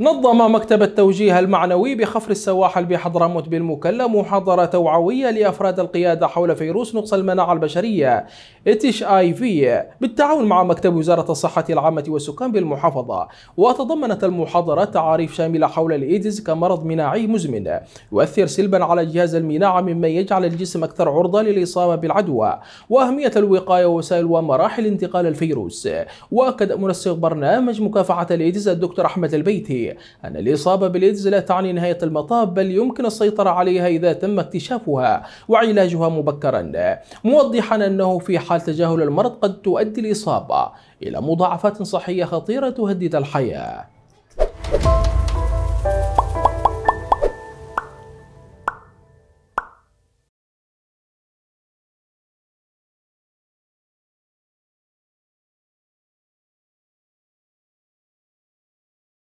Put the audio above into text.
نظم مكتب التوجيه المعنوي بخفر السواحل بحضرموت بالمكلا محاضرة توعوية لأفراد القيادة حول فيروس نقص المناعة البشرية اتش اي في بالتعاون مع مكتب وزارة الصحة العامة والسكان بالمحافظة وتضمنت المحاضرة تعاريف شاملة حول الايدز كمرض مناعي مزمن يؤثر سلبا على جهاز المناعة مما يجعل الجسم أكثر عرضة للإصابة بالعدوى وأهمية الوقاية ووسائل ومراحل انتقال الفيروس وأكد منسق برنامج مكافحة الايدز الدكتور أحمد البيتي الطبي أن الإصابة بالإيدز لا تعني نهاية المطاف بل يمكن السيطرة عليها إذا تم اكتشافها وعلاجها مبكرا موضحا أنه في حال تجاهل المرض قد تؤدي الإصابة إلى مضاعفات صحية خطيرة تهدد الحياة